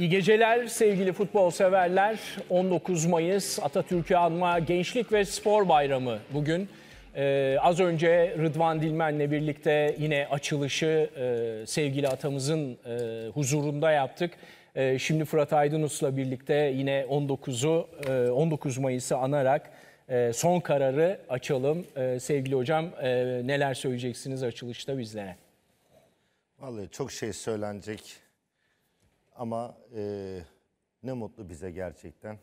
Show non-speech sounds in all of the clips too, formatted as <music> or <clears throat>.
İyi geceler sevgili futbol severler. 19 Mayıs Atatürk'ü anma Gençlik ve Spor Bayramı bugün. Ee, az önce Rıdvan Dilmen'le birlikte yine açılışı e, sevgili atamızın e, huzurunda yaptık. E, şimdi Fırat Aydınus'la birlikte yine 19'u e, 19 Mayıs'ı anarak e, son kararı açalım. E, sevgili hocam e, neler söyleyeceksiniz açılışta bizlere? Vallahi çok şey söylenecek ama e, ne mutlu bize gerçekten.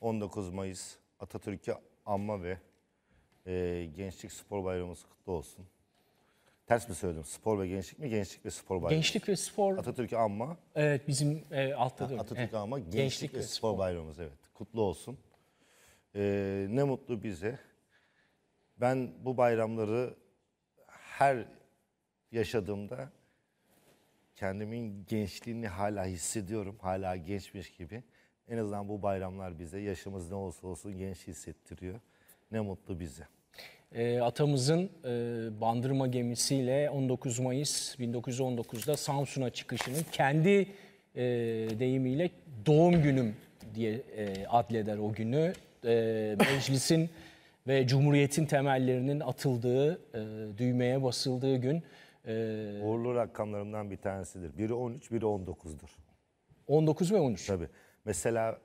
19 Mayıs Atatürk'ü anma ve e, Gençlik Spor Bayramımız kutlu olsun. Ters mi söyledim? Spor ve gençlik mi? Gençlik ve spor bayramı. Gençlik ve spor. Atatürk'ü anma. Evet bizim e, altta da. Atatürk'ü anma. Gençlik, gençlik ve, ve spor, spor bayramımız evet. Kutlu olsun. E, ne mutlu bize. Ben bu bayramları her yaşadığımda kendimin gençliğini hala hissediyorum. Hala gençmiş gibi. En azından bu bayramlar bize yaşımız ne olsa olsun genç hissettiriyor. Ne mutlu bize. E, atamızın e, bandırma gemisiyle 19 Mayıs 1919'da Samsun'a çıkışının kendi e, deyimiyle doğum günüm diye e, adleder o günü. E, meclisin <laughs> ve Cumhuriyet'in temellerinin atıldığı, e, düğmeye basıldığı gün. Ee, Uğurlu rakamlarımdan bir tanesidir. Biri 13, biri 19'dur. 19 ve 13. Tabii. Mesela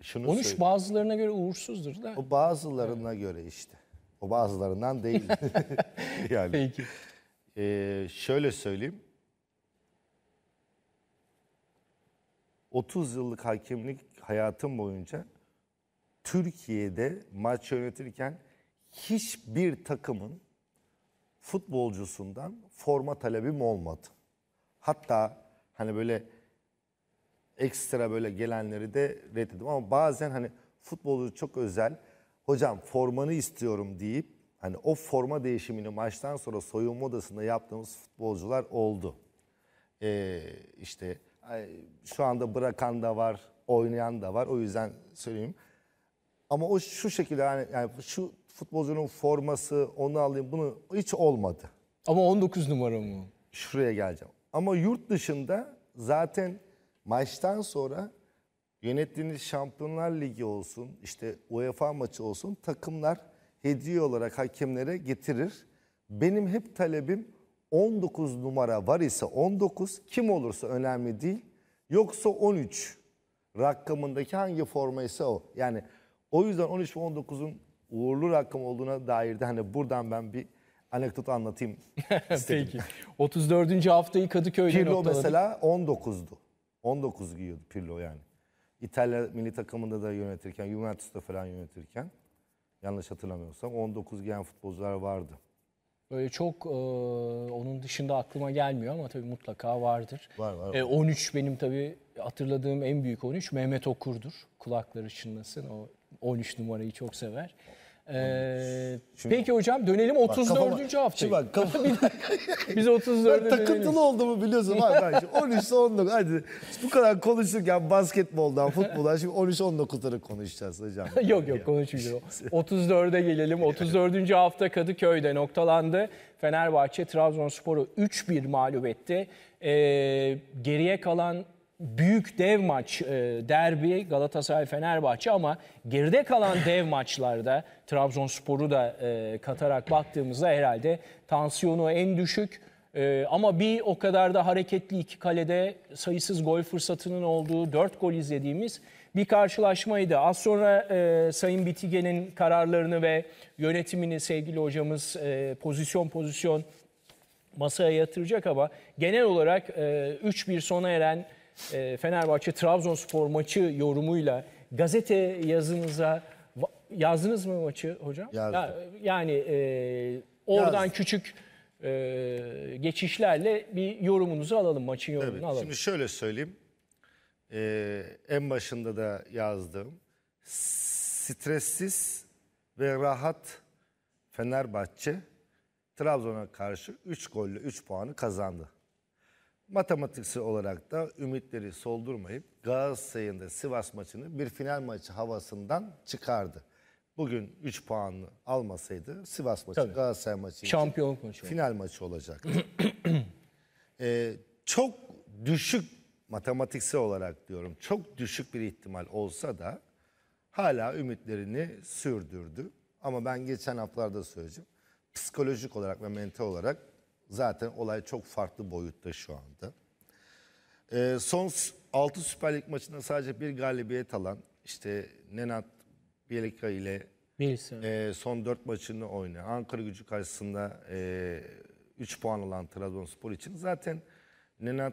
şunu 13 söyleyeyim. bazılarına göre uğursuzdur da. O bazılarına evet. göre işte. O bazılarından değil. <laughs> <laughs> yani. Peki. Ee, şöyle söyleyeyim. 30 yıllık hakemlik hayatım boyunca Türkiye'de maç yönetirken hiçbir takımın futbolcusundan forma talebim olmadı. Hatta hani böyle ekstra böyle gelenleri de reddedim ama bazen hani futbolcu çok özel hocam formanı istiyorum deyip hani o forma değişimini maçtan sonra soyunma odasında yaptığımız futbolcular oldu. Ee, işte şu anda bırakan da var, oynayan da var. O yüzden söyleyeyim. Ama o şu şekilde yani, yani şu futbolcunun forması onu alayım bunu hiç olmadı. Ama 19 numara mı? Şuraya geleceğim. Ama yurt dışında zaten maçtan sonra yönettiğiniz Şampiyonlar Ligi olsun, işte UEFA maçı olsun takımlar hediye olarak hakemlere getirir. Benim hep talebim 19 numara var ise 19 kim olursa önemli değil. Yoksa 13 rakamındaki hangi forma ise o. Yani o yüzden 13 ve 19'un uğurlu rakam olduğuna dair de hani buradan ben bir anekdot anlatayım <laughs> istedim. Peki. 34. haftayı Kadıköy'de Pirlo noktaladık. mesela 19'du. 19 giyiyordu Pirlo yani. İtalya milli takımında da yönetirken, Juventus'ta falan yönetirken yanlış hatırlamıyorsam 19 giyen futbolcular vardı. Böyle çok e, onun dışında aklıma gelmiyor ama tabii mutlaka vardır. Var var. E, 13 benim tabii hatırladığım en büyük 13 Mehmet Okur'dur. Kulakları çınlasın o 13 numarayı çok sever. Ee, Şimdi- peki hocam dönelim 34. hafta. Şimdi bak kafa- <laughs> Bir dakika. <laughs> Biz 34'e Ben döneriz. takıntılı olduğumu biliyorsun. Bak ben 13 19 hadi bu kadar konuşurken basketboldan, futboldan şimdi 13 19'ları konuşacağız hocam. <laughs> yok yok konuşmuyor. 34'e gelelim. 34. hafta Kadıköy'de noktalandı. Fenerbahçe Trabzonspor'u 3-1 mağlup etti. Ee, geriye kalan büyük dev maç e, derbi Galatasaray-Fenerbahçe ama geride kalan dev maçlarda Trabzonspor'u da e, katarak baktığımızda herhalde tansiyonu en düşük e, ama bir o kadar da hareketli iki kalede sayısız gol fırsatının olduğu dört gol izlediğimiz bir karşılaşmaydı. Az sonra e, Sayın Bitige'nin kararlarını ve yönetimini sevgili hocamız e, pozisyon pozisyon masaya yatıracak ama genel olarak e, 3-1 sona eren ee, Fenerbahçe Trabzonspor maçı yorumuyla gazete yazınıza yazdınız mı maçı hocam? Yazdım. yani e, oradan Yazdım. küçük e, geçişlerle bir yorumunuzu alalım maçın yorumunu evet, alalım. Şimdi şöyle söyleyeyim. Ee, en başında da yazdığım stressiz ve rahat Fenerbahçe Trabzon'a karşı 3 golle 3 puanı kazandı matematiksel olarak da ümitleri soldurmayıp Galatasaray'ın da Sivas maçını bir final maçı havasından çıkardı. Bugün 3 puanını almasaydı Sivas maçı Tabii. Galatasaray maçı için maçı final maçı olacaktı. <clears throat> ee, çok düşük matematiksel olarak diyorum çok düşük bir ihtimal olsa da hala ümitlerini sürdürdü. Ama ben geçen haftalarda söyleyeceğim. Psikolojik olarak ve mental olarak Zaten olay çok farklı boyutta şu anda. Ee, son 6 Süper Lig maçında sadece bir galibiyet alan işte Nenat Bielika ile e, son 4 maçını oynayan Ankara gücü karşısında e, 3 puan alan Trabzonspor için zaten Nenat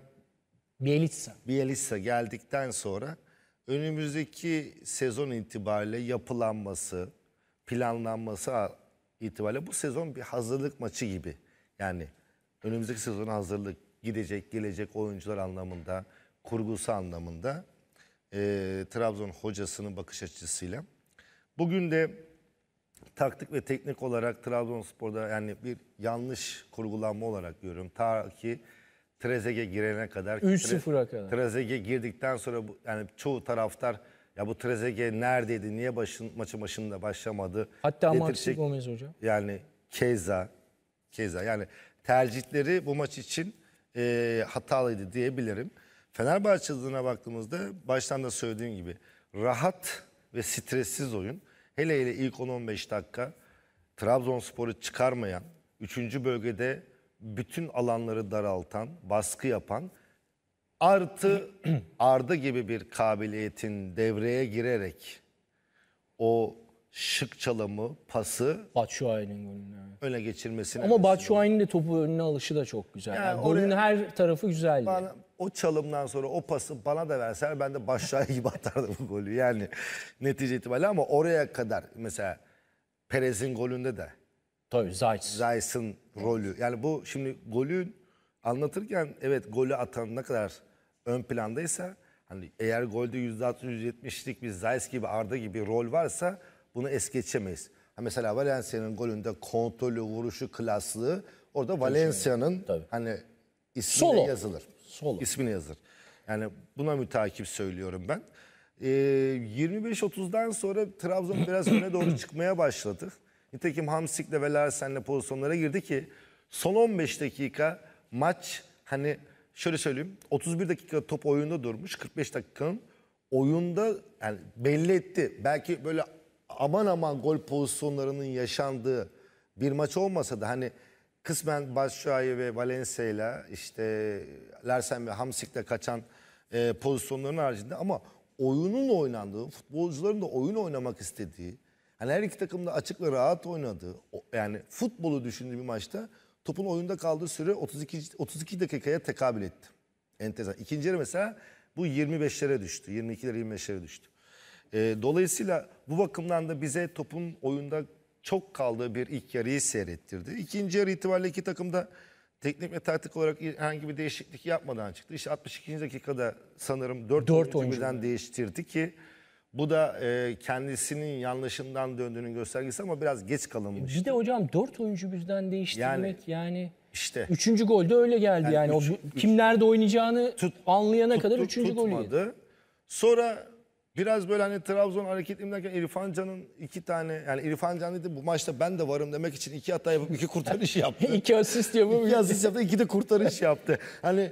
Bielitsa. Bielitsa geldikten sonra önümüzdeki sezon itibariyle yapılanması, planlanması itibariyle bu sezon bir hazırlık maçı gibi. Yani önümüzdeki sezon hazırlık gidecek gelecek oyuncular anlamında kurgusu anlamında e, Trabzon hocasının bakış açısıyla. Bugün de taktik ve teknik olarak Trabzonspor'da yani bir yanlış kurgulanma olarak görüyorum. Ta ki Trezege girene kadar. 3-0'a kadar. Trezege girdikten sonra bu, yani çoğu taraftar ya bu Trezege neredeydi? Niye başın, maçı başında başlamadı? Hatta Marcus Gomez hocam. Yani Keza, Keza yani tercihleri bu maç için e, hatalıydı diyebilirim. Fenerbahçe adına baktığımızda baştan da söylediğim gibi rahat ve stressiz oyun. Hele hele ilk 10-15 dakika Trabzonspor'u çıkarmayan, 3. bölgede bütün alanları daraltan, baskı yapan artı <clears throat> Arda gibi bir kabiliyetin devreye girerek o şık çalımı, pası Batshuayi'nin golünü. evet. öne geçirmesine. Ama vesile Batshuayi'nin de topu önüne alışı da çok güzel. Yani Yani golün oraya- her tarafı güzeldi. Bana- o çalımdan sonra o pası bana da verseler ben de başlığa gibi <laughs> atardım bu golü. Yani netice itibariyle ama oraya kadar mesela Perez'in golünde de Tabii Zayt. Zayis'in rolü. Yani bu şimdi golü anlatırken evet golü atan ne kadar ön plandaysa hani eğer golde %60 %70'lik bir Zayis gibi Arda gibi rol varsa bunu es geçemeyiz. Ha mesela Valencia'nın golünde kontrolü, vuruşu, klaslığı orada Valencia'nın hani ismine Solo. yazılır. Solo. İsmini yazılır. Yani buna mütakip söylüyorum ben. Ee, 25-30'dan sonra Trabzon <clears throat> biraz öne doğru çıkmaya başladı. Nitekim Hamsik'le ve Larsen'le pozisyonlara girdi ki son 15 dakika maç hani şöyle söyleyeyim 31 dakika top oyunda durmuş 45 dakikanın oyunda yani belli etti. Belki böyle aman aman gol pozisyonlarının yaşandığı bir maç olmasa da hani kısmen Başşuay'ı ve Valencia'yla işte Lersen ve Hamsik'le kaçan e, pozisyonların haricinde ama oyunun oynandığı, futbolcuların da oyun oynamak istediği, hani her iki takım da açık ve rahat oynadığı, yani futbolu düşündüğü bir maçta topun oyunda kaldığı süre 32 32 dakikaya tekabül etti. Enteresan. İkinci yarı mesela bu 25'lere düştü. 22'lere 25'lere düştü. E, dolayısıyla bu bakımdan da bize topun oyunda çok kaldığı bir ilk yarıyı seyrettirdi. İkinci yarı itibariyle iki takım da teknik ve taktik olarak herhangi bir değişiklik yapmadan çıktı. İşte 62. dakikada sanırım 4, 4 oyuncu birden değiştirdi ki bu da e, kendisinin yanlışından döndüğünün göstergesi ama biraz geç kalınmış. E, bir de hocam 4 oyuncu birden değiştirmek yani, yani işte üçüncü gol de öyle geldi yani, yani üç, o kim nerede oynayacağını tut, anlayana tut, kadar tut, üçüncü tutmadı. yedi. Sonra Biraz böyle hani Trabzon hareketli derken İrfan Can'ın iki tane yani İrfan Can dedi bu maçta ben de varım demek için iki hata yapıp iki kurtarış yaptı. <laughs> iki asist yapıp iki asist yaptı iki de kurtarış yaptı. Hani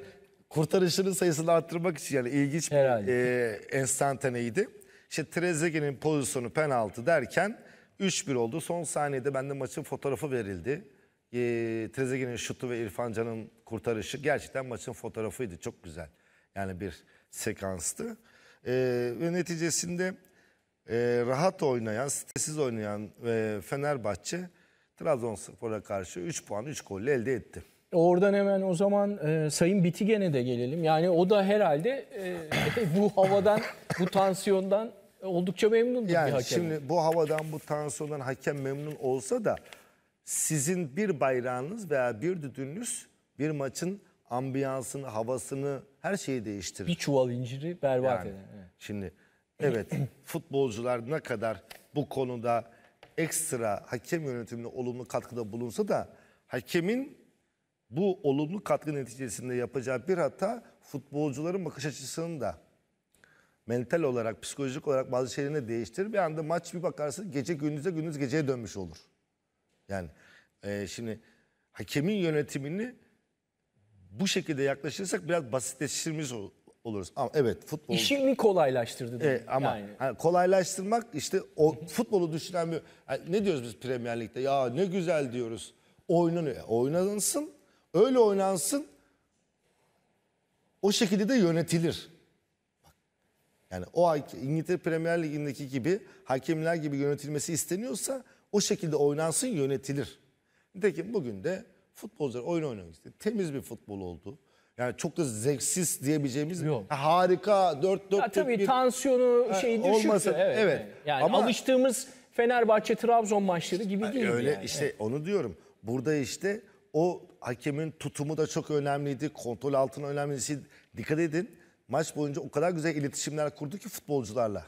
kurtarışların sayısını arttırmak için yani ilginç Herhalde. bir e, enstantaneydi. İşte Trezeguet'in pozisyonu penaltı derken 3-1 oldu. Son saniyede bende maçın fotoğrafı verildi. E, Trezeguet'in şutu ve İrfan Can'ın kurtarışı gerçekten maçın fotoğrafıydı. Çok güzel. Yani bir sekanstı. E, ve neticesinde e, rahat oynayan, stresiz oynayan e, Fenerbahçe Trabzonspor'a karşı 3 puan 3 golle elde etti. Oradan hemen o zaman e, Sayın Bitigen'e de gelelim. Yani o da herhalde e, bu havadan, bu tansiyondan oldukça memnun yani bir hakem. Şimdi bu havadan, bu tansiyondan hakem memnun olsa da sizin bir bayrağınız veya bir düdününüz bir maçın ambiyansını, havasını her şeyi değiştirir. Bir çuval inciri berbat yani, eden. Evet. Şimdi evet <clears throat> futbolcular ne kadar bu konuda ekstra hakem yönetimine olumlu katkıda bulunsa da hakemin bu olumlu katkı neticesinde yapacağı bir hata futbolcuların bakış açısını da mental olarak, psikolojik olarak bazı şeylerini değiştirir. Bir anda maç bir bakarsın gece gündüze gündüz geceye dönmüş olur. Yani e, şimdi hakemin yönetimini bu şekilde yaklaşırsak biraz basitleştirmiş ol- oluruz. Ama evet futbol İşi mi kolaylaştırdı? E, ama yani. hani kolaylaştırmak işte o futbolu düşünen bir hani ne diyoruz biz Premier Lig'de? Ya ne güzel diyoruz. Oynanıyor. E, Oynansın. Öyle oynansın. O şekilde de yönetilir. Yani o İngiltere Premier Ligi'ndeki gibi hakemler gibi yönetilmesi isteniyorsa o şekilde oynansın yönetilir. Nitekim bugün de futbolcular oyun oynamak istedi. Temiz bir futbol oldu. Yani çok da zevksiz diyebileceğimiz Yok. harika 4 4 Ya tabii tansiyonu şey düşüktü. olmasa- evet. evet. Yani Ama- alıştığımız Fenerbahçe Trabzon maçları gibi değil. Öyle yani. işte onu diyorum. Burada işte o hakemin tutumu da çok önemliydi. Kontrol altına önemliydi Dikkat edin. Maç boyunca o kadar güzel iletişimler kurdu ki futbolcularla.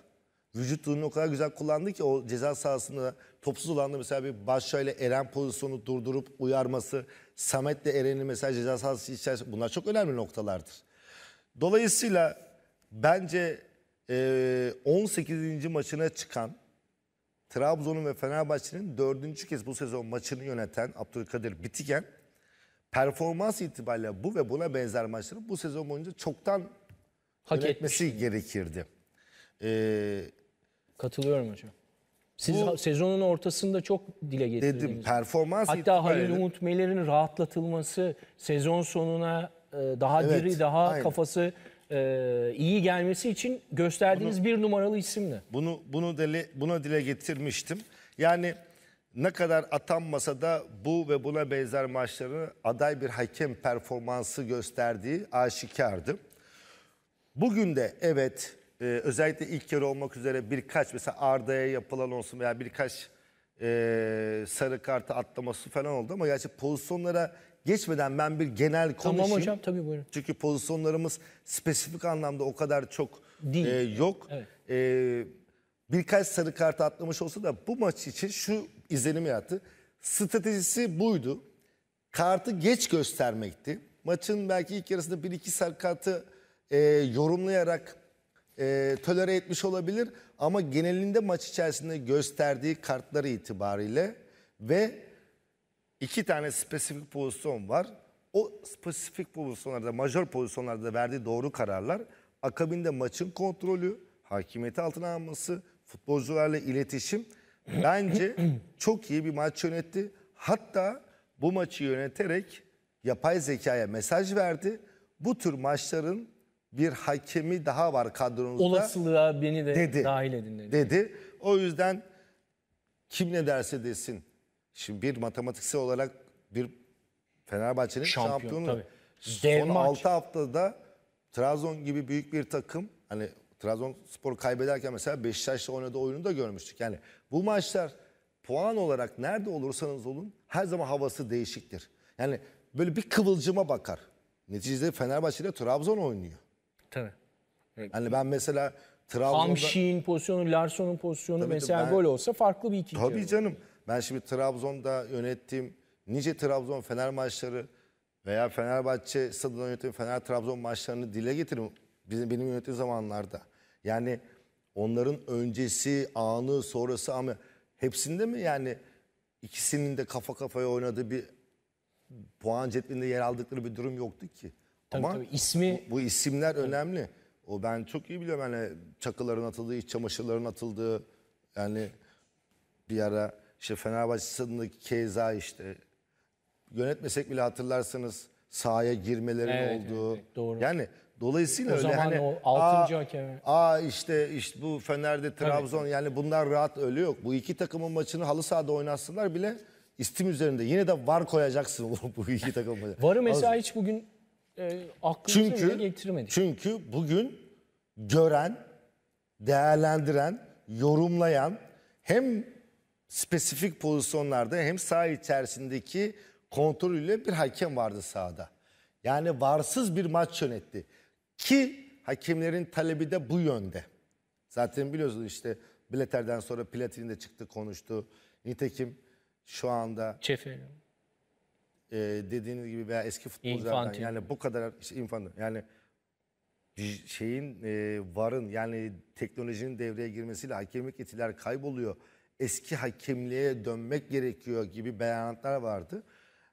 Vücut dilini o kadar güzel kullandı ki o ceza sahasında Topsuz alanda mesela bir Başşa ile Eren pozisyonu durdurup uyarması, Samet ile Eren'in mesela ceza sahası içerisinde bunlar çok önemli noktalardır. Dolayısıyla bence e, 18. maçına çıkan Trabzon'un ve Fenerbahçe'nin dördüncü kez bu sezon maçını yöneten Abdülkadir Bitiken performans itibariyle bu ve buna benzer maçları bu sezon boyunca çoktan Hak yönetmesi etmiş. gerekirdi. Ee, Katılıyorum hocam. Siz Bu, sezonun ortasında çok dile getirdiniz. Dedim performans Hatta Halil Umut Meler'in rahatlatılması, sezon sonuna e, daha evet, diri, daha aynen. kafası e, iyi gelmesi için gösterdiğiniz bunu, bir numaralı isimle. Bunu bunu dile buna dile getirmiştim. Yani ne kadar atanmasa da bu ve buna benzer maçlarını aday bir hakem performansı gösterdiği aşikardı. Bugün de evet e, özellikle ilk kere olmak üzere birkaç mesela Arda'ya yapılan olsun veya birkaç e, sarı kartı atlaması falan oldu ama gerçi pozisyonlara geçmeden ben bir genel konuşayım. Tamam hocam tabii buyurun. Çünkü pozisyonlarımız spesifik anlamda o kadar çok Değil. E, yok. Evet. E, birkaç sarı kart atlamış olsa da bu maç için şu izlenim yarattı. Stratejisi buydu. Kartı geç göstermekti. Maçın belki ilk yarısında bir iki sarı kartı e, yorumlayarak e, tolere etmiş olabilir ama genelinde maç içerisinde gösterdiği kartları itibariyle ve iki tane spesifik pozisyon var. O spesifik pozisyonlarda, majör pozisyonlarda verdiği doğru kararlar akabinde maçın kontrolü, hakimiyeti altına alması, futbolcularla iletişim bence <clears throat> çok iyi bir maç yönetti. Hatta bu maçı yöneterek yapay zekaya mesaj verdi. Bu tür maçların bir hakemi daha var kadronuzda. Olasılığa beni de dedi, dahil edin dedi. dedi. O yüzden kim ne derse desin. Şimdi bir matematiksel olarak bir Fenerbahçe'nin Şampiyon, şampiyonu. Tabii. Son Dev 6 haftada Trabzon gibi büyük bir takım hani Trabzon spor kaybederken mesela Beşiktaş'la oynadığı oyunu da görmüştük. Yani bu maçlar puan olarak nerede olursanız olun her zaman havası değişiktir. Yani böyle bir kıvılcıma bakar. Neticede Fenerbahçe ile Trabzon oynuyor. Tabii. Yani ben mesela Trabzon'da... Hamşi'nin pozisyonu, Larson'un pozisyonu tabii mesela ben, gol olsa farklı bir ikinci. Tabii canım. Ben şimdi Trabzon'da yönettiğim nice Trabzon Fener maçları veya Fenerbahçe stadında yönettiğim Fener Trabzon maçlarını dile getiririm. Bizim benim yönettiğim zamanlarda. Yani onların öncesi, anı, sonrası ama hepsinde mi yani ikisinin de kafa kafaya oynadığı bir puan cetvelinde yer aldıkları bir durum yoktu ki. Tabii, Ama tabii, ismi... bu, bu isimler önemli. O ben çok iyi biliyorum yani çakıların atıldığı, iç çamaşırların atıldığı yani bir ara işte Fenerbahçe stadındaki Keza işte yönetmesek bile hatırlarsanız sahaya girmelerin Evet, olduğu. evet, doğru. Yani dolayısıyla O öyle zaman hani o altıncı aa, hakeme. aa işte işte bu Fener'de Trabzon yani bunlar rahat ölü yok. Bu iki takımın maçını halı sahada oynatsınlar bile istim üzerinde yine de var koyacaksın <laughs> bu, iki takım maçı. Varı mesela hiç bugün e, aklımıza çünkü, bile getirmedik. Çünkü bugün gören, değerlendiren, yorumlayan hem spesifik pozisyonlarda hem saha içerisindeki kontrolüyle bir hakem vardı sahada. Yani varsız bir maç yönetti. Ki hakemlerin talebi de bu yönde. Zaten biliyorsunuz işte Bletter'den sonra Platini de çıktı konuştu. Nitekim şu anda... Çeferi e, dediğiniz gibi veya eski futbolculardan yani bu kadar işte infantil yani şeyin e, varın yani teknolojinin devreye girmesiyle hakemlik yetiler kayboluyor. Eski hakemliğe dönmek gerekiyor gibi beyanatlar vardı.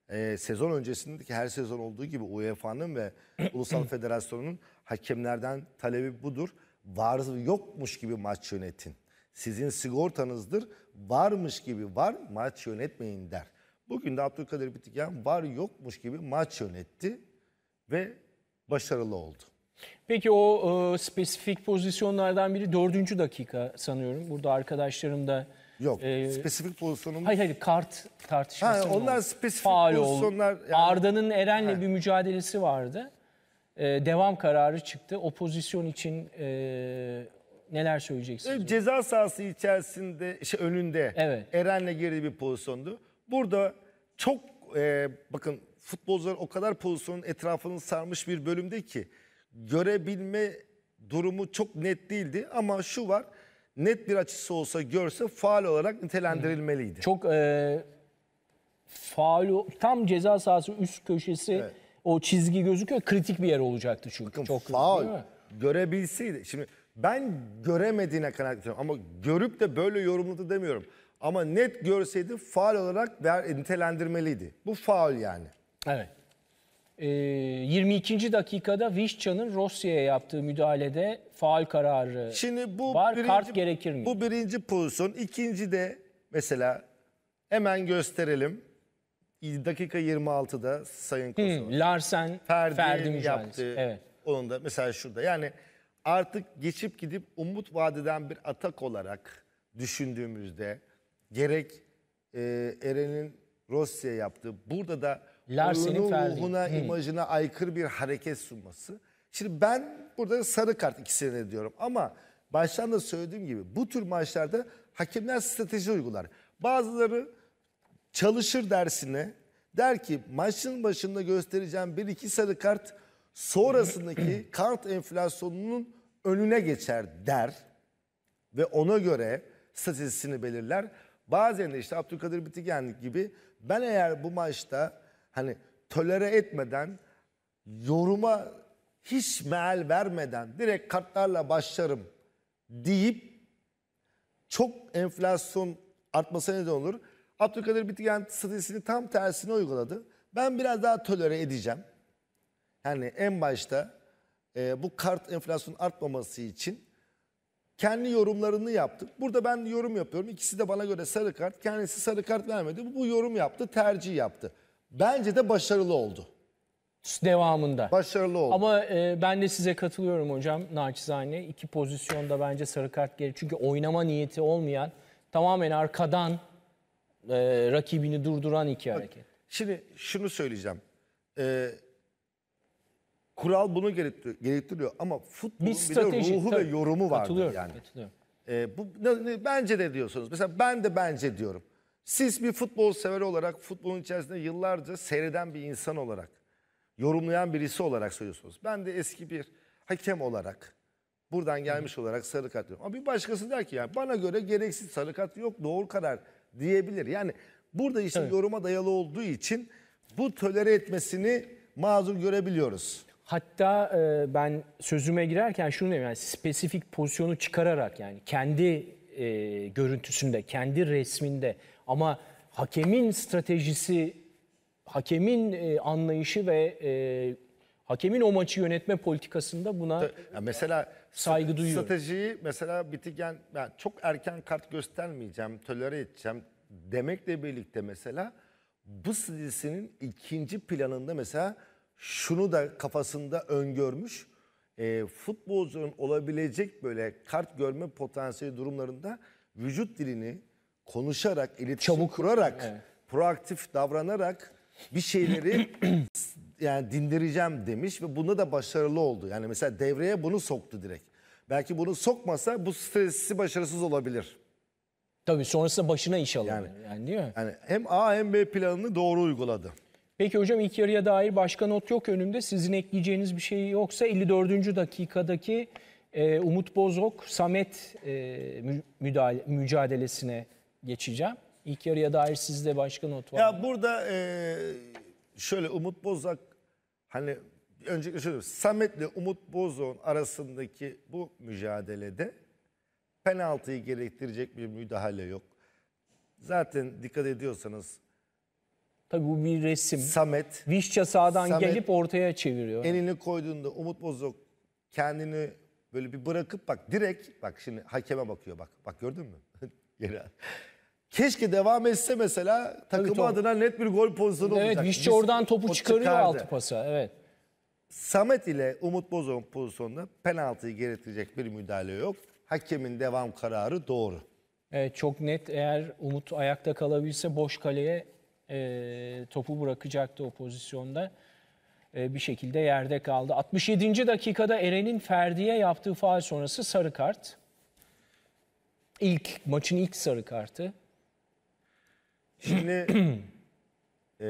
E, sezon öncesindeki her sezon olduğu gibi UEFA'nın ve <clears throat> Ulusal Federasyon'un hakemlerden talebi budur. Var yokmuş gibi maç yönetin. Sizin sigortanızdır. Varmış gibi var maç yönetmeyin der. Bugün de Abdülkadir Bitikyan var yokmuş gibi maç yönetti ve başarılı oldu. Peki o e, spesifik pozisyonlardan biri dördüncü dakika sanıyorum. Burada arkadaşlarım da... Yok e, spesifik pozisyonumuz... Hayır hayır kart tartışması. Ha, onlar oldu. spesifik Faal pozisyonlar... Yani... Arda'nın Eren'le ha. bir mücadelesi vardı. E, devam kararı çıktı. O pozisyon için e, neler söyleyeceksiniz? E, ceza sahası içerisinde, şey, önünde evet. Eren'le girdiği bir pozisyondu. Burada çok e, bakın futbolcular o kadar pozisyonun etrafını sarmış bir bölümde ki görebilme durumu çok net değildi ama şu var net bir açısı olsa görse faal olarak nitelendirilmeliydi. Çok e, faal tam ceza sahası üst köşesi evet. o çizgi gözüküyor kritik bir yer olacaktı çünkü. Bakın, çok faal görebilseydi. Şimdi ben göremediğine kanaat getiriyorum ama görüp de böyle yorumladı demiyorum. Ama net görseydi faal olarak ver, nitelendirmeliydi. Bu faal yani. Evet. Ee, 22. dakikada Vişça'nın Rusya'ya yaptığı müdahalede faal kararı Şimdi bu var. Birinci, Kart gerekir mi? Bu birinci pozisyon. İkinci de mesela hemen gösterelim. Dakika 26'da Sayın Kosovo. Larsen, Ferdi, Ferdi yaptı. Evet. Onun da mesela şurada. Yani artık geçip gidip umut vadeden bir atak olarak düşündüğümüzde gerek e, Eren'in Rossi'ye yaptığı burada da Larsen'in onun ruhuna, Hı. imajına aykırı bir hareket sunması. Şimdi ben burada sarı kart ikisine de diyorum ama baştan da söylediğim gibi bu tür maçlarda hakemler strateji uygular. Bazıları çalışır dersine der ki maçın başında göstereceğim bir iki sarı kart sonrasındaki <clears throat> kart enflasyonunun önüne geçer der ve ona göre stratejisini belirler. Bazen de işte Abdülkadir Bitigenlik gibi ben eğer bu maçta hani tölere etmeden yoruma hiç meal vermeden direkt kartlarla başlarım deyip çok enflasyon artmasa neden olur. Abdülkadir Bitigen stratejisini tam tersine uyguladı. Ben biraz daha tölere edeceğim. Yani en başta e, bu kart enflasyon artmaması için kendi yorumlarını yaptı. Burada ben yorum yapıyorum. İkisi de bana göre sarı kart. Kendisi sarı kart vermedi. Bu yorum yaptı, tercih yaptı. Bence de başarılı oldu. Devamında. Başarılı oldu. Ama e, ben de size katılıyorum hocam naçizane. İki pozisyonda bence sarı kart geri. Çünkü oynama niyeti olmayan, tamamen arkadan e, rakibini durduran iki hareket. Şimdi şunu söyleyeceğim. Eee Kural bunu gerektiriyor ama futbolun bir, strateji, bir de ruhu tabii. ve yorumu var yani. E, bu ne, ne, bence de diyorsunuz. Mesela ben de bence diyorum. Siz bir futbol sever olarak, futbolun içerisinde yıllarca seyreden bir insan olarak, yorumlayan birisi olarak söylüyorsunuz. Ben de eski bir hakem olarak, buradan gelmiş olarak sarı kart diyorum. Ama bir başkası der ki yani bana göre gereksiz sarı kart yok, doğru karar diyebilir. Yani burada işin evet. yoruma dayalı olduğu için bu tölere etmesini mazur görebiliyoruz. Hatta e, ben sözüme girerken şunu diyeyim yani spesifik pozisyonu çıkararak yani kendi e, görüntüsünde, kendi resminde ama hakemin stratejisi, hakemin e, anlayışı ve e, hakemin o maçı yönetme politikasında buna ya mesela saygı duyuyorum. Stratejiyi mesela Bitigen yani çok erken kart göstermeyeceğim, tolere edeceğim demekle birlikte mesela bu dizisinin ikinci planında mesela şunu da kafasında öngörmüş. E, futbolcunun olabilecek böyle kart görme potansiyeli durumlarında vücut dilini konuşarak, iletişim Çabuk. kurarak, evet. proaktif davranarak bir şeyleri <clears throat> yani dindireceğim demiş ve bunda da başarılı oldu. Yani mesela devreye bunu soktu direkt. Belki bunu sokmasa bu stresi başarısız olabilir. Tabii sonrasında başına iş alıyor. Yani, yani değil mi? Yani hem A hem B planını doğru uyguladı. Peki hocam ilk yarıya dair başka not yok önümde. Sizin ekleyeceğiniz bir şey yoksa 54. dakikadaki e, Umut Bozok, Samet e, müdahale, mücadelesine geçeceğim. İlk yarıya dair sizde başka not var Ya mı? burada e, şöyle Umut Bozok hani öncelikle şöyle Samet'le Umut Bozok'un arasındaki bu mücadelede penaltıyı gerektirecek bir müdahale yok. Zaten dikkat ediyorsanız Tabii bu bir resim. Samet. Vişça sağdan Samet, gelip ortaya çeviriyor. Elini koyduğunda Umut Bozok kendini böyle bir bırakıp bak direkt bak şimdi hakeme bakıyor bak. Bak gördün mü? <laughs> Keşke devam etse mesela takımı Tabii, top. adına net bir gol pozisyonu evet, olacak. Evet Vişçi oradan topu çıkarıyor çıkardı. altı pasa. Evet. Samet ile Umut Bozok'un pozisyonunda penaltıyı gerektirecek bir müdahale yok. Hakemin devam kararı doğru. Evet, çok net eğer Umut ayakta kalabilse boş kaleye e, topu bırakacaktı o pozisyonda. E, bir şekilde yerde kaldı. 67. dakikada Eren'in Ferdi'ye yaptığı faal sonrası sarı kart. İlk maçın ilk sarı kartı. Şimdi <clears throat> e,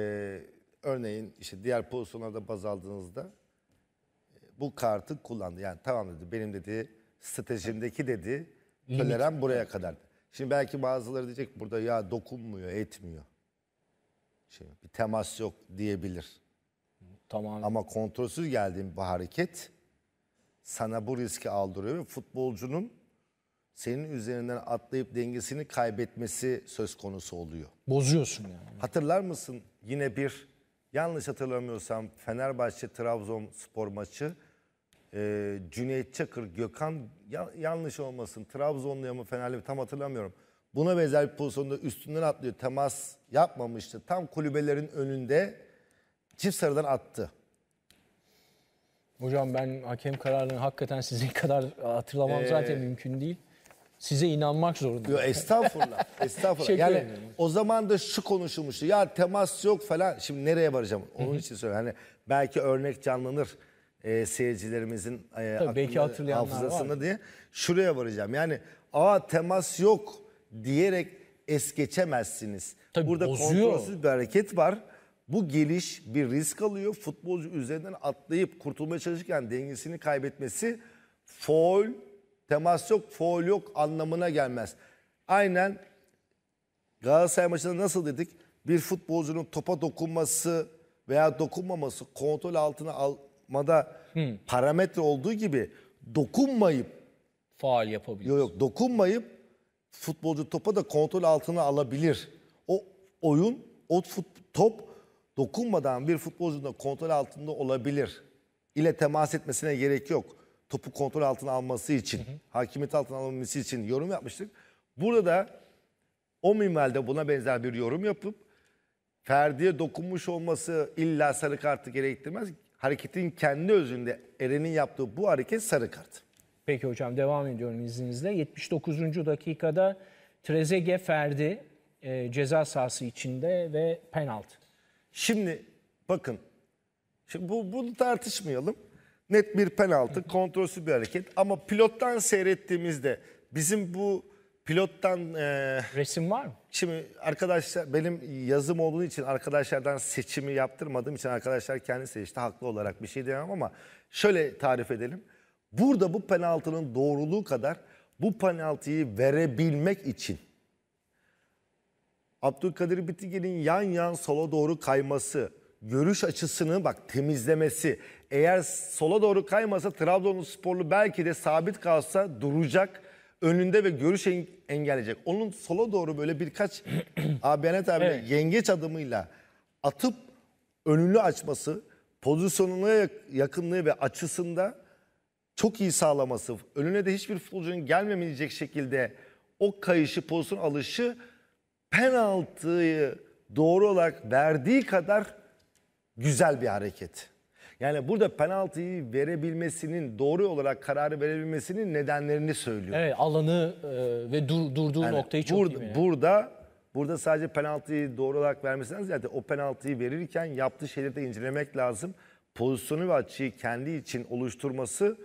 örneğin işte diğer pozisyonlarda baz aldığınızda e, bu kartı kullandı. Yani tamam dedi benim dedi stratejimdeki dedi toleren buraya kadar. Şimdi belki bazıları diyecek burada ya dokunmuyor etmiyor şey bir temas yok diyebilir. Tamam. Ama kontrolsüz geldiğin bu hareket sana bu riski aldırıyor ve futbolcunun senin üzerinden atlayıp dengesini kaybetmesi söz konusu oluyor. Bozuyorsun yani. Hatırlar mısın yine bir yanlış hatırlamıyorsam Fenerbahçe Trabzonspor maçı e, Cüneyt Çakır Gökhan ya, yanlış olmasın Trabzonlu mı Fenerli tam hatırlamıyorum. Buna benzer bir pozisyonda üstünden atlıyor. Temas yapmamıştı. Tam kulübelerin önünde çift sarıdan attı. Hocam ben hakem kararını hakikaten sizin <laughs> kadar hatırlamam ee, zaten mümkün değil. Size inanmak zorundayım. Yo, estağfurullah. <laughs> estağfurullah. yani görmüyorum. o zaman da şu konuşulmuştu. Ya temas yok falan. Şimdi nereye varacağım? Onun için söylüyorum. Hani belki örnek canlanır e, seyircilerimizin e, Tabii, belki hatırlayanlar hafızasında var. diye. Şuraya varacağım. Yani a temas yok diyerek es geçemezsiniz. Tabii Burada bozuyor. kontrolsüz bir hareket var. Bu geliş bir risk alıyor. Futbolcu üzerinden atlayıp kurtulmaya çalışırken dengesini kaybetmesi foul, temas yok, foul yok anlamına gelmez. Aynen Galatasaray maçında nasıl dedik? Bir futbolcunun topa dokunması veya dokunmaması kontrol altına almada hmm. parametre olduğu gibi dokunmayıp faal yapabilir. Yok yok dokunmayıp futbolcu topa da kontrol altına alabilir. O oyun, o fut, top dokunmadan bir futbolcunun da kontrol altında olabilir. İle temas etmesine gerek yok. Topu kontrol altına alması için, hı hı. hakimiyet altına alınması için yorum yapmıştık. Burada da o minvalde buna benzer bir yorum yapıp Ferdi'ye dokunmuş olması illa sarı kartı gerektirmez. Hareketin kendi özünde Eren'in yaptığı bu hareket sarı kart. Peki hocam devam ediyorum izninizle. 79. dakikada Trezege Ferdi e, ceza sahası içinde ve penaltı. Şimdi bakın. Şimdi bu, bunu tartışmayalım. Net bir penaltı, kontrolsüz bir hareket. Ama pilottan seyrettiğimizde bizim bu pilottan... E, Resim var mı? Şimdi arkadaşlar benim yazım olduğu için arkadaşlardan seçimi yaptırmadığım için arkadaşlar kendi seçti. Haklı olarak bir şey diyemem ama şöyle tarif edelim. Burada bu penaltının doğruluğu kadar bu penaltıyı verebilmek için Abdülkadir Bitigil'in yan yan sola doğru kayması, görüş açısını bak temizlemesi. Eğer sola doğru kaymasa Trabzonsporlu belki de sabit kalsa duracak önünde ve görüş engelleyecek. Onun sola doğru böyle birkaç <clears throat> abi anet abi evet. yengeç adımıyla atıp önünü açması, pozisyonuna yakınlığı ve açısında çok iyi sağlaması, önüne de hiçbir futbolcunun gelmemeyecek şekilde o kayışı, pozisyon alışı penaltıyı doğru olarak verdiği kadar güzel bir hareket. Yani burada penaltıyı verebilmesinin, doğru olarak kararı verebilmesinin nedenlerini söylüyor. Evet, alanı e, ve dur, durduğu yani noktayı çok bur- iyi yani. Burada burada sadece penaltıyı doğru olarak vermesinden ziyade o penaltıyı verirken yaptığı şeyleri de incelemek lazım. Pozisyonu ve açıyı kendi için oluşturması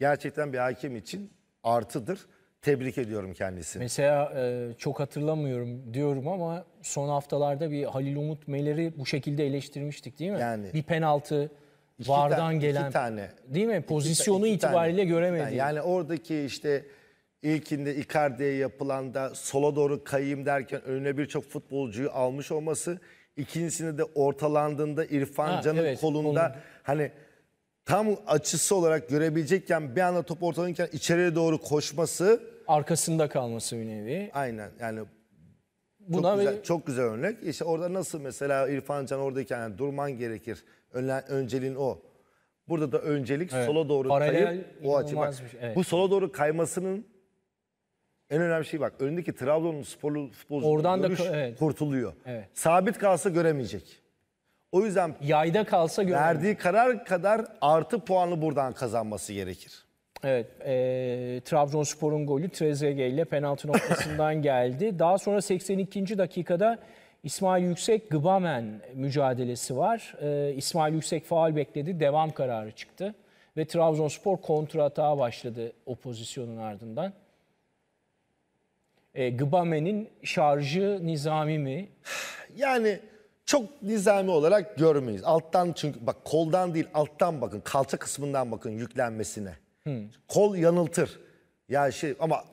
gerçekten bir hakem için artıdır. Tebrik ediyorum kendisini. Mesela e, çok hatırlamıyorum diyorum ama son haftalarda bir Halil Umut Meler'i bu şekilde eleştirmiştik değil mi? Yani bir penaltı iki vardan tane, gelen iki tane değil mi? Pozisyonu iki, iki itibariyle tane, göremedi. Yani, yani oradaki işte ilkinde Icardi'ye yapılan da sola doğru kayayım derken önüne birçok futbolcuyu almış olması, ikincisinde de ortalandığında İrfan ha, Can'ın evet, kolunda onun... hani tam açısı olarak görebilecekken bir anda top ortalanırken içeriye doğru koşması. Arkasında kalması bir nevi. Aynen yani Buna çok, güzel, bir... çok güzel örnek. İşte orada nasıl mesela İrfan Can oradayken yani durman gerekir. Önlen, önceliğin o. Burada da öncelik evet. sola doğru Paralel kayıp o açı. Bak, şey. evet. Bu sola doğru kaymasının en önemli şey bak önündeki Trabzon'un sporlu futbolcu Oradan görüş da evet. kurtuluyor. Evet. Sabit kalsa göremeyecek. O yüzden yayda kalsa görelim. verdiği karar kadar artı puanlı buradan kazanması gerekir. Evet, e, Trabzonspor'un golü Trezeguet ile penaltı noktasından <laughs> geldi. Daha sonra 82. dakikada İsmail Yüksek Gıbamen mücadelesi var. E, İsmail Yüksek faal bekledi, devam kararı çıktı ve Trabzonspor kontra başladı o pozisyonun ardından. E, Gıbamen'in şarjı nizami mi? Yani çok nizami olarak görmeyiz. Alttan çünkü bak koldan değil alttan bakın kalça kısmından bakın yüklenmesine. Hmm. Kol yanıltır. Yani şey ama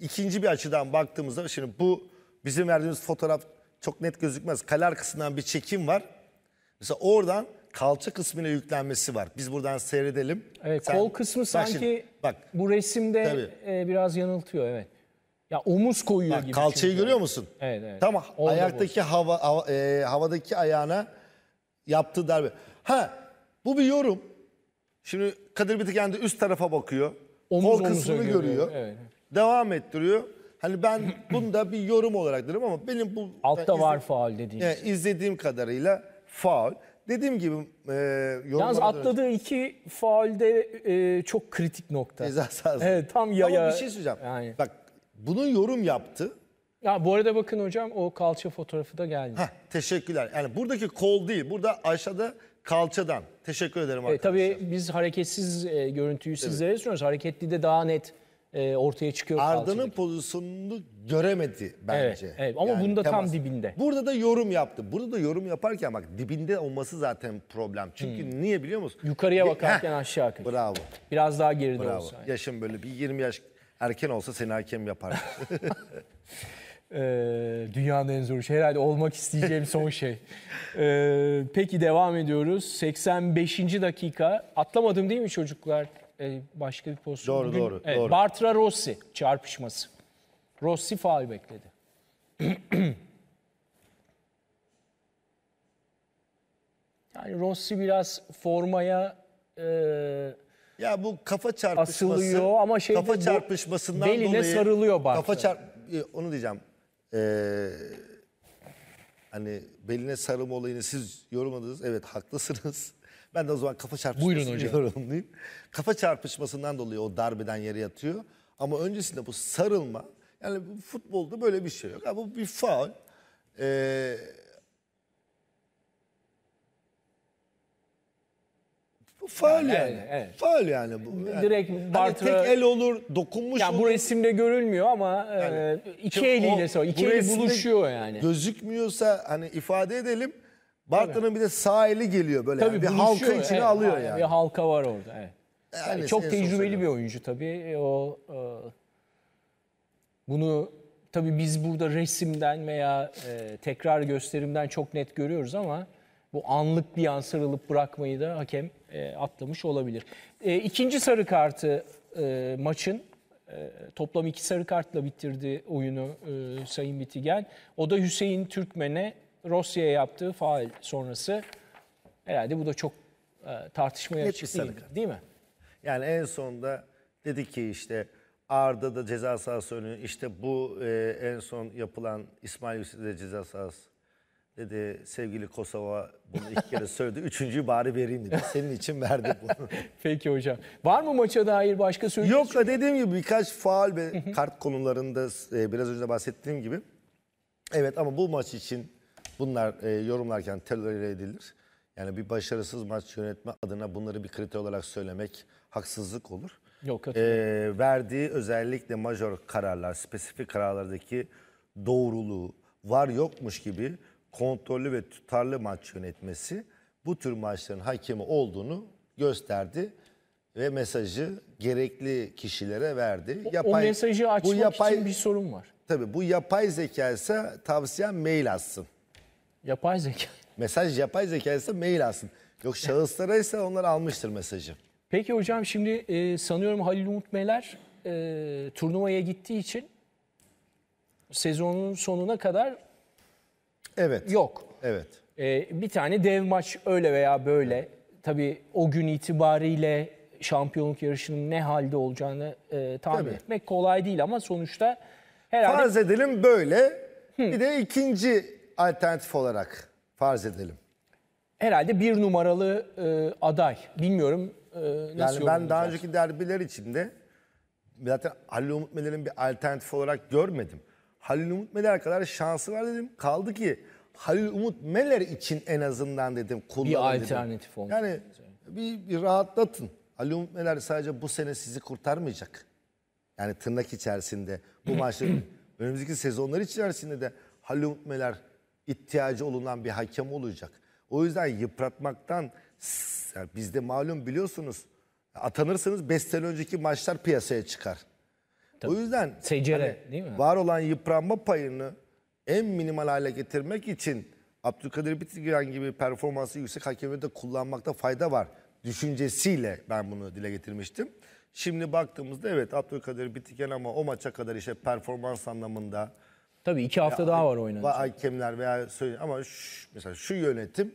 ikinci bir açıdan baktığımızda şimdi bu bizim verdiğimiz fotoğraf çok net gözükmez. Kalar kısmından bir çekim var. Mesela oradan kalça kısmına yüklenmesi var. Biz buradan seyredelim. Evet, Sen, kol kısmı sanki şimdi, bak, bu resimde tabii. e, biraz yanıltıyor evet. Ya omuz koyuyor Bak, gibi. Kalçayı çünkü. görüyor musun? Evet evet. Tamam. Ayaktaki boş. hava, hava e, havadaki ayağına yaptığı darbe. Ha bu bir yorum. Şimdi Kadir Bitiken de üst tarafa bakıyor. Omuz, kol kısmını görüyor. görüyor. Evet. Devam ettiriyor. Hani ben <clears throat> bunu da bir yorum olarak derim ama benim bu... E, Altta var faal dediğim. E, yani şey. izlediğim kadarıyla faul. Dediğim gibi e, Yalnız atladığı dönüşüm. iki faulde e, çok kritik nokta. Ceza sahası. Evet tam yaya. Ama bir şey söyleyeceğim. Yani. Bak bunun yorum yaptı. Ya bu arada bakın hocam o kalça fotoğrafı da geldi. Heh, teşekkürler. Yani buradaki kol değil. Burada aşağıda kalçadan. Teşekkür ederim arkadaşlar. E, tabii biz hareketsiz e, görüntüyü evet. sizlere sunuyoruz. Hareketli de daha net e, ortaya çıkıyor. Arda'nın pozisyonunu göremedi bence. Evet, evet. ama yani bunda tam dibinde. Burada da yorum yaptı. Burada da yorum yaparken bak dibinde olması zaten problem. Çünkü hmm. niye biliyor musun? Yukarıya bakarken Heh. aşağı akıyor. Bravo. Biraz daha geride Bravo. olsa. Yaşım böyle bir 20 yaş Erken olsa seni hakem yapar. <laughs> Ee, dünyanın en zor şey herhalde olmak isteyeceğim son şey. Ee, peki devam ediyoruz. 85. dakika. Atlamadım değil mi çocuklar? Ee, başka bir pozisyon. Doğru Bugün, doğru. Evet, doğru. Bartra Rossi çarpışması. Rossi faal bekledi. <clears throat> yani Rossi biraz formaya e, ya bu kafa çarpışması asılıyor ama şeyde kafa bu çarpışmasından beline dolayı sarılıyor Bartu. Kafa çarp ee, onu diyeceğim. Ee, hani beline sarılma olayını siz yorumladınız. Evet haklısınız. <laughs> Ben de o zaman kafa çarpışmasını yorumlayayım. Kafa çarpışmasından dolayı o darbeden yere yatıyor. Ama öncesinde bu sarılma yani futbolda böyle bir şey yok. Ama bu bir faul. Ee, Bu faal yani. yani. Evet. Faal yani bu. Yani. Direkt hani Bartra... Hani tek el olur, dokunmuş Yani olur. Bu resimde görülmüyor ama e, yani, e, iki eliyle sonra iki eli buluşuyor yani. Gözükmüyorsa hani ifade edelim. Bartra'nın bir de sağ eli geliyor böyle. Tabii, yani. Bir halka içine evet, alıyor yani. Bir halka var orada. Evet. Yani, yani çok tecrübeli bir oyuncu tabii. E, o e, bunu tabii biz burada resimden veya e, tekrar gösterimden çok net görüyoruz ama bu anlık bir an sarılıp bırakmayı da hakem e, atlamış olabilir. E, ikinci sarı kartı e, maçın e, toplam iki sarı kartla bitirdi oyunu e, Sayın Bitigen. O da Hüseyin Türkmen'e Rosya'ya yaptığı faal sonrası. Herhalde bu da çok e, tartışmaya Net açık değil, değil mi? Yani en sonda dedi ki işte Arda da ceza sahası önü, İşte bu e, en son yapılan İsmail Hüseyin ceza sahası Dedi sevgili Kosova bunu ilk kere söyledi. <laughs> Üçüncüyü bari vereyim dedi. Senin için verdi bunu. <laughs> Peki hocam. Var mı maça dair başka söyleyeceğiz? Yok da dediğim gibi birkaç faal ve kart konularında e, biraz önce bahsettiğim gibi. Evet ama bu maç için bunlar e, yorumlarken tolere edilir. Yani bir başarısız maç yönetme adına bunları bir kriter olarak söylemek haksızlık olur. Yok e, Verdiği özellikle major kararlar, spesifik kararlardaki doğruluğu var yokmuş gibi kontrollü ve tutarlı maç yönetmesi bu tür maçların hakemi olduğunu gösterdi ve mesajı gerekli kişilere verdi. O, yapay, o mesajı açmak bu yapay, için bir sorun var. Tabii bu yapay zeka ise tavsiyem mail atsın. Yapay zeka. Mesaj yapay zeka ise mail atsın. Yok şahıslara ise onlar almıştır mesajı. Peki hocam şimdi e, sanıyorum Halil Umut Meler e, turnuvaya gittiği için sezonun sonuna kadar Evet. Yok. Evet. Ee, bir tane dev maç öyle veya böyle. Tabii o gün itibariyle şampiyonluk yarışının ne halde olacağını e, tahmin Tabii. etmek kolay değil ama sonuçta herhalde... Farz edelim böyle. Hı. Bir de ikinci alternatif olarak farz edelim. Herhalde bir numaralı e, aday. Bilmiyorum e, nasıl Yani ben daha önceki derbiler içinde zaten Ali Umut Meler'in bir alternatif olarak görmedim. Halil Umut Meler kadar şansı var dedim. Kaldı ki Halil Umut Meler için en azından dedim kullanın Bir alternatif olmuş. Yani bir, bir rahatlatın. Halil Umut Meler sadece bu sene sizi kurtarmayacak. Yani tırnak içerisinde bu <clears throat> maçların önümüzdeki sezonlar içerisinde de Halil Umut Meler ihtiyacı olunan bir hakem olacak. O yüzden yıpratmaktan yani bizde malum biliyorsunuz atanırsanız 5 sene önceki maçlar piyasaya çıkar. O yüzden Secere, hani, değil mi? var olan yıpranma payını en minimal hale getirmek için Abdülkadir Bitigiren gibi performansı yüksek hakemi de kullanmakta fayda var. Düşüncesiyle ben bunu dile getirmiştim. Şimdi baktığımızda evet Abdülkadir Bitigiren ama o maça kadar işte performans anlamında Tabii iki hafta ya, daha var oynanacak. Hakemler veya söyle ama şu, mesela şu yönetim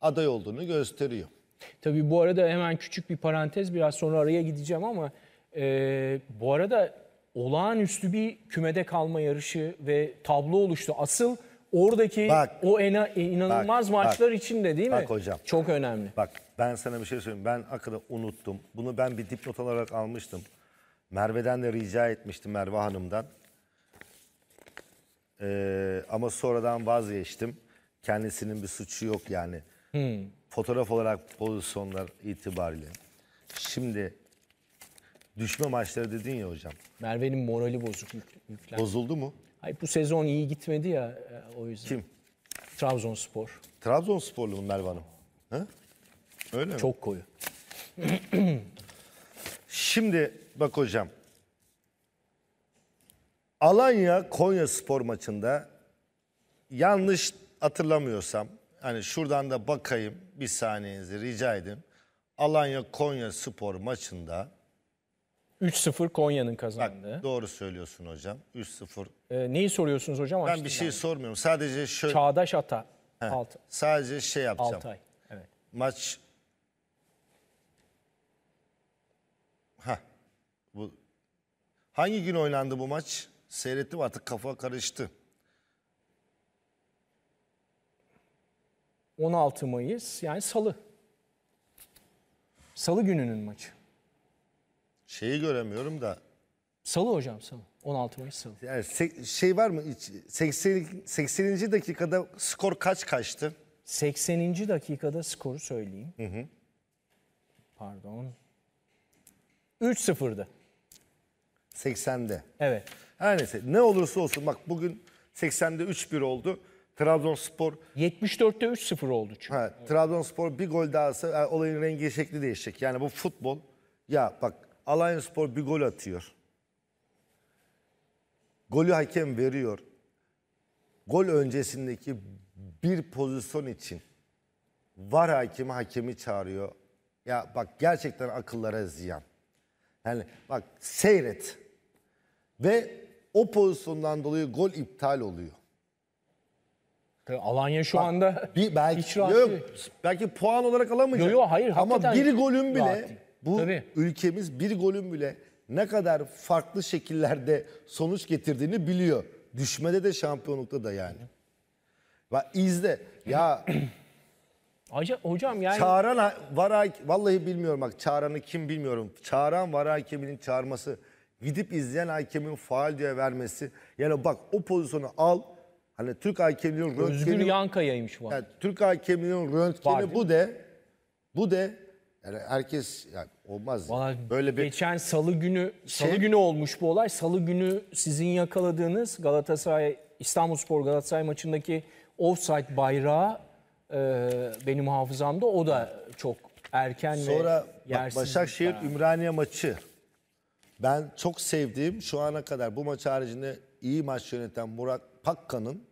aday olduğunu gösteriyor. Tabii bu arada hemen küçük bir parantez biraz sonra araya gideceğim ama e, bu arada olağanüstü bir kümede kalma yarışı ve tablo oluştu. Asıl oradaki bak, o ena, e, inanılmaz bak, maçlar bak, için de değil mi? Bak hocam. Çok önemli. Bak ben sana bir şey söyleyeyim. Ben akıda unuttum. Bunu ben bir dipnot olarak almıştım. Merve'den de rica etmiştim Merve Hanım'dan. Ee, ama sonradan vazgeçtim. Kendisinin bir suçu yok yani. Hmm. Fotoğraf olarak pozisyonlar itibariyle. Şimdi düşme maçları dedin ya hocam. Merve'nin morali bozuk. Yük, Bozuldu mu? Hayır bu sezon iyi gitmedi ya e, o yüzden. Kim? Trabzonspor. Trabzonsporlu mu Merve Hanım? Ha? Öyle mi? Çok koyu. <clears throat> Şimdi bak hocam. Alanya Konya spor maçında yanlış hatırlamıyorsam hani şuradan da bakayım bir saniyenizi rica edeyim. Alanya Konya spor maçında 3-0 Konya'nın kazandığı. Bak, doğru söylüyorsun hocam. 3-0. Ee, neyi soruyorsunuz hocam? Ben bir şey sormuyorum. Sadece şöyle. Çağdaş Ata. He, Alt. Sadece şey yapacağım. Altay. Evet. Maç. Ha. Bu hangi gün oynandı bu maç? Seyrettim artık kafa karıştı. 16 Mayıs yani salı. Salı gününün maçı şeyi göremiyorum da. Salı hocam salı. 16 Mayıs salı. Yani şey var mı? hiç? 80. 80. dakikada skor kaç kaçtı? 80. dakikada skoru söyleyeyim. Pardon. 3-0'dı. 80'de. Evet. Her neyse ne olursa olsun bak bugün 80'de 3-1 oldu. Trabzonspor 74'te 3-0 oldu çünkü. Ha, Trabzonspor bir gol daha atsa e, olayın rengi şekli değişecek. Yani bu futbol ya bak Alanya Spor bir gol atıyor. Golü hakem veriyor. Gol öncesindeki bir pozisyon için var hakimi hakemi çağırıyor. Ya bak gerçekten akıllara ziyan. Yani bak seyret. Ve o pozisyondan dolayı gol iptal oluyor. Tabii Alanya şu bak, anda bir belki hiç rahat yok, değil. belki puan olarak alamayacak. Yok yok hayır. Ama bir golün bile bu Tabii. ülkemiz bir golün bile ne kadar farklı şekillerde sonuç getirdiğini biliyor. Düşmede de şampiyonlukta da yani. Bak izle. Ya <clears throat> Hoca, hocam yani Çağran var vallahi bilmiyorum bak Çağran'ı kim bilmiyorum. Çağran var hakeminin çağırması, gidip izleyen hakemin faal diye vermesi. Yani bak o pozisyonu al. Hani Türk hakeminin röntgeni Özgür Yankaya'ymış bu. Yani Türk hakeminin röntgeni bu de. Bu de yani herkes yani olmaz. Vallahi Böyle bir geçen salı günü şey- salı günü olmuş bu olay. Salı günü sizin yakaladığınız Galatasaray İstanbulspor Galatasaray maçındaki offside bayrağı e, benim hafızamda o da çok erken Sonra ve Ba- yersiz. Başakşehir Ümraniye maçı. Ben çok sevdiğim şu ana kadar bu maç haricinde iyi maç yöneten Murat Pakkan'ın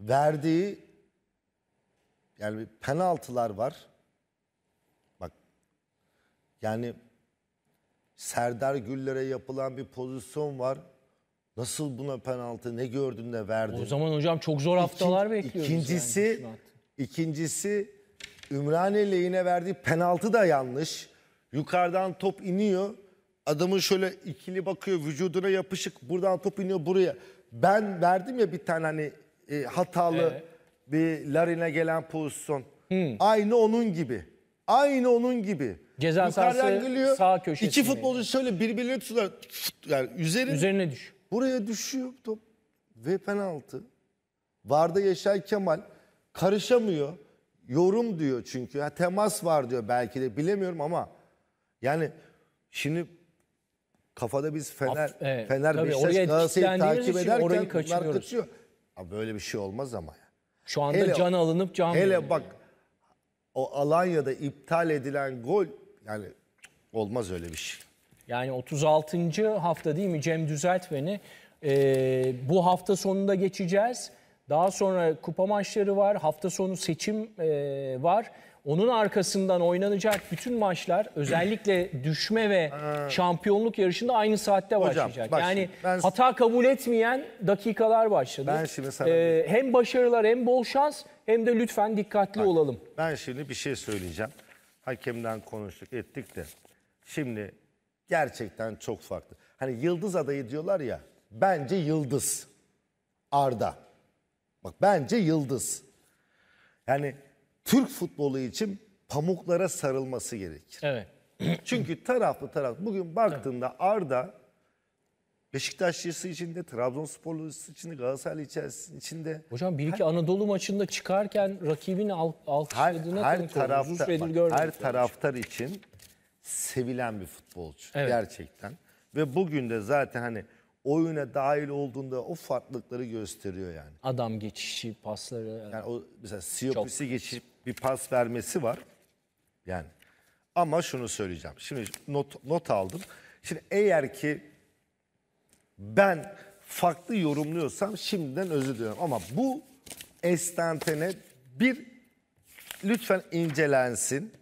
verdiği yani penaltılar var. Yani Serdar Güller'e yapılan bir pozisyon var. Nasıl buna penaltı ne gördün ne verdin? O zaman hocam çok zor haftalar İkin, bekliyoruz. İkincisi, yani. ikincisi Ümraniye lehine verdiği penaltı da yanlış. Yukarıdan top iniyor. Adamın şöyle ikili bakıyor vücuduna yapışık. Buradan top iniyor buraya. Ben verdim ya bir tane hani e, hatalı evet. bir Larin'e gelen pozisyon. Hmm. Aynı onun gibi. Aynı onun gibi. Ceza sahası gülüyor. sağ köşesinde. İki futbolcu şöyle birbirine tutuyorlar. Yani üzerine, üzerine düş. Buraya düşüyor top ve penaltı. Varda Yaşar Kemal karışamıyor. Yorum diyor çünkü. Ha, temas var diyor belki de bilemiyorum ama yani şimdi kafada biz Fener, Af, evet, Fener tabii, Beşiktaş Galatasaray'ı takip ederken orayı bunlar kaçıyor. Ama böyle bir şey olmaz ama ya. Şu anda hele, can alınıp can Hele bak yani. o Alanya'da iptal edilen gol yani olmaz öyle bir şey. Yani 36. hafta değil mi Cem düzelt beni. Ee, bu hafta sonunda geçeceğiz. Daha sonra kupa maçları var. Hafta sonu seçim e, var. Onun arkasından oynanacak bütün maçlar özellikle düşme ve şampiyonluk yarışında aynı saatte Hocam, başlayacak. bak yani ben- hata kabul etmeyen dakikalar başladı. Ben şimdi sana- ee, hem başarılar hem bol şans hem de lütfen dikkatli olalım. Ben şimdi bir şey söyleyeceğim. Hakemden konuştuk ettik de. Şimdi gerçekten çok farklı. Hani yıldız adayı diyorlar ya. Bence yıldız. Arda. Bak bence yıldız. Yani Türk futbolu için pamuklara sarılması gerekir. Evet. Çünkü taraflı taraf bugün baktığında Arda Beşiktaşlısı içinde, Trabzonsporlusu içinde, Galatasaray içinde. Hocam bir iki her, Anadolu maçında çıkarken rakibin al, alkışladığına her, her tarafta, bak, Her taraftar için sevilen bir futbolcu evet. gerçekten. Ve bugün de zaten hani oyuna dahil olduğunda o farklılıkları gösteriyor yani. Adam geçişi, pasları. Yani, yani o mesela Siyopisi geçip bir pas vermesi var. Yani ama şunu söyleyeceğim. Şimdi not, not aldım. Şimdi eğer ki ben farklı yorumluyorsam şimdiden özür diliyorum. Ama bu estantene bir lütfen incelensin.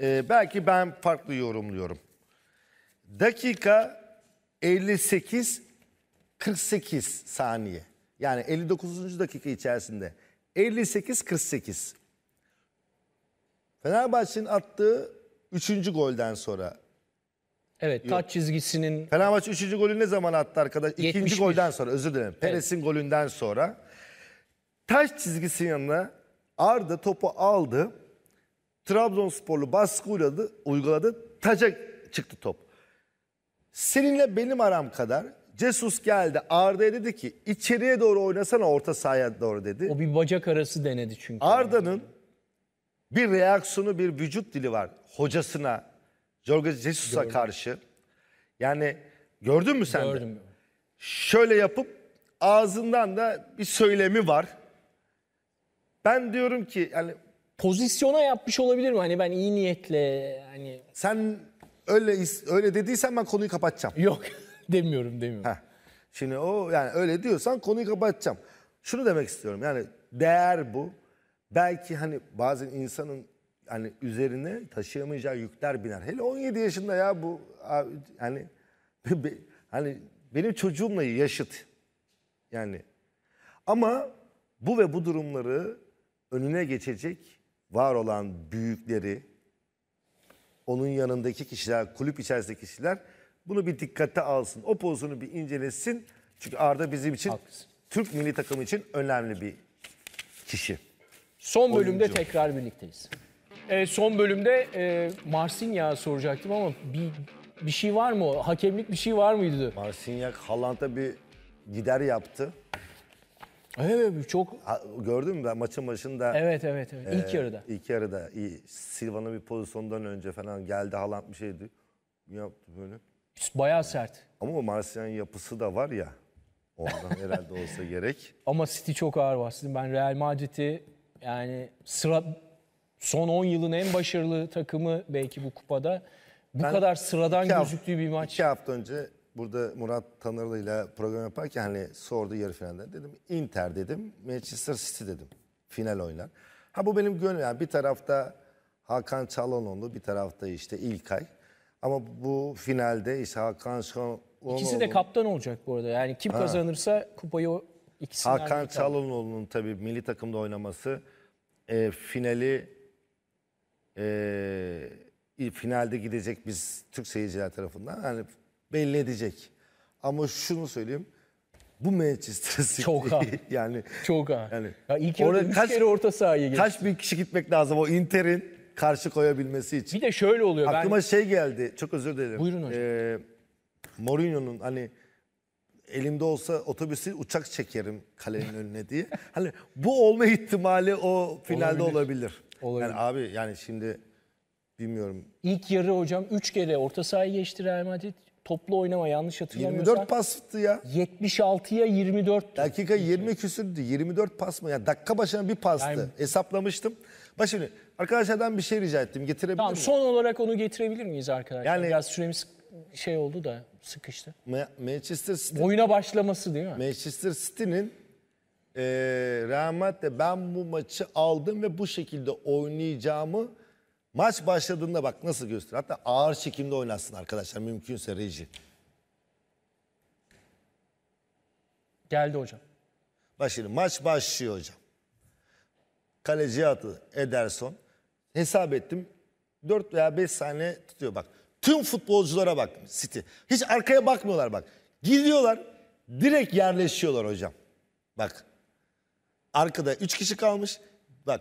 Ee, belki ben farklı yorumluyorum. Dakika 58 48 saniye. Yani 59. dakika içerisinde 58 48. Fenerbahçe'nin attığı 3. golden sonra Evet taç çizgisinin Fenerbahçe üçüncü golü ne zaman attı arkadaş? 71. 2. golden sonra özür dilerim. Peres'in golünden sonra taş çizgisinin yanına Arda topu aldı. Trabzonsporlu baskı uyguladı, uyguladı. Taca çıktı top. Seninle benim aram kadar Cesus geldi Arda'ya dedi ki içeriye doğru oynasana orta sahaya doğru dedi. o bir bacak arası denedi çünkü. Arda'nın bir reaksiyonu, bir vücut dili var hocasına, Jorge Jesus'a karşı. Yani gördün mü sen Gördüm. de? Şöyle yapıp ağzından da bir söylemi var. Ben diyorum ki yani Pozisyona yapmış olabilir mi? Hani ben iyi niyetle hani sen öyle öyle dediysen ben konuyu kapatacağım. yok <laughs> demiyorum demiyorum. Heh. Şimdi o yani öyle diyorsan konuyu kapatacağım. Şunu demek istiyorum yani değer bu. Belki hani bazen insanın Hani üzerine taşıyamayacağı yükler biner. Hele 17 yaşında ya bu abi, yani <laughs> be, hani benim çocuğumla yaşıt. Yani ama bu ve bu durumları önüne geçecek var olan büyükleri onun yanındaki kişiler, kulüp içerisindeki kişiler bunu bir dikkate alsın. O pozunu bir incelesin. Çünkü Arda bizim için Haklısın. Türk milli takımı için önemli bir kişi. Son bölümde Oyuncu. tekrar birlikteyiz. E, son bölümde e, Marsinya soracaktım ama bir bir şey var mı? Hakemlik bir şey var mıydı? Marsinyak Haaland'a bir gider yaptı. Evet çok Ha, Gördün mü ben maçın başında Evet evet evet. İlk e, yarıda. ilk yarıda iyi. Silva'nın bir pozisyondan önce falan geldi Haaland bir şeydi. Yaptı böyle. Bayağı sert. Ama o Marsilya'nın yapısı da var ya. Ondan herhalde olsa gerek. <laughs> Ama City çok ağır bastı. Ben Real Madrid'i yani sıra son 10 yılın en başarılı takımı belki bu kupada. Bu ben kadar sıradan iki gözüktüğü hafta, bir maç. İki hafta önce burada Murat Tanırlı ile program yaparken hani sordu yarı finalde dedim Inter dedim Manchester City dedim final oynar. Ha bu benim gönlüm yani bir tarafta Hakan Çalhanoğlu bir tarafta işte İlkay. Ama bu finalde işte Hakan Çalhanoğlu... İkisi de kaptan olacak bu arada. Yani kim ha. kazanırsa kupayı o ikisinden... Hakan Çalhanoğlu'nun tabii milli takımda oynaması e, finali e, finalde gidecek biz Türk seyirciler tarafından. Yani belli edecek. Ama şunu söyleyeyim. Bu Manchester <laughs> City çok ha. <laughs> yani çok ha. Yani ya ilk orada kaç, kere orta sahaya geçti. Kaç bin kişi gitmek lazım o Inter'in karşı koyabilmesi için. Bir de şöyle oluyor. Aklıma ben... şey geldi. Çok özür dilerim. Buyurun hocam. Ee, Mourinho'nun hani elimde olsa otobüsü uçak çekerim kalenin önüne diye. <laughs> Hani bu olma ihtimali o finalde olabilir. olabilir. Olabilir. Yani abi yani şimdi bilmiyorum. İlk yarı hocam 3 kere orta sahayı geçti Real Madrid. Toplu oynama yanlış hatırlamıyorsam. 24 pastı ya. 76'ya 24. Dakika 20 küsürdü. 24 pas mı? Yani dakika başına bir pastı. Yani... Hesaplamıştım. Bak şimdi arkadaşlardan bir şey rica ettim. Getirebilir tamam, miyim? Son olarak onu getirebilir miyiz arkadaşlar? Yani... Biraz süremiz şey oldu da sıkıştı. Ma Manchester City... Oyuna başlaması değil mi? Manchester City'nin e, Real Madrid'de ben bu maçı aldım ve bu şekilde oynayacağımı maç başladığında bak nasıl göster. Hatta ağır çekimde oynasın arkadaşlar mümkünse reji. Geldi hocam. Bak şimdi maç başlıyor hocam. Kaleci atı Ederson. Hesap ettim. 4 veya 5 saniye tutuyor bak. Tüm futbolculara bak City. Hiç arkaya bakmıyorlar bak. Gidiyorlar direkt yerleşiyorlar hocam. Bak Arkada 3 kişi kalmış. Bak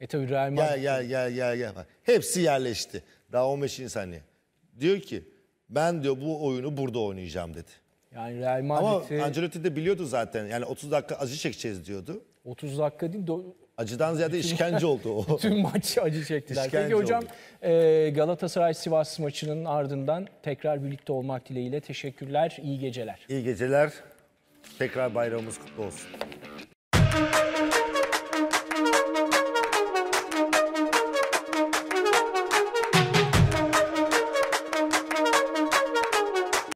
E tabii Real Madrid. gel gel gel gel gel. Bak, hepsi yerleşti. Daha 15. insan ya. Diyor ki ben diyor bu oyunu burada oynayacağım dedi. Yani Real Madrid. Ama Ancelotti de biliyordu zaten. Yani 30 dakika acı çekeceğiz diyordu. 30 dakika değil do- Acıdan ziyade işkence oldu o. <laughs> tüm maçı acı çektiler. İşkence Peki hocam oldu. e, Galatasaray Sivas maçının ardından tekrar birlikte olmak dileğiyle teşekkürler. iyi geceler. İyi geceler. Tekrar bayramımız kutlu olsun.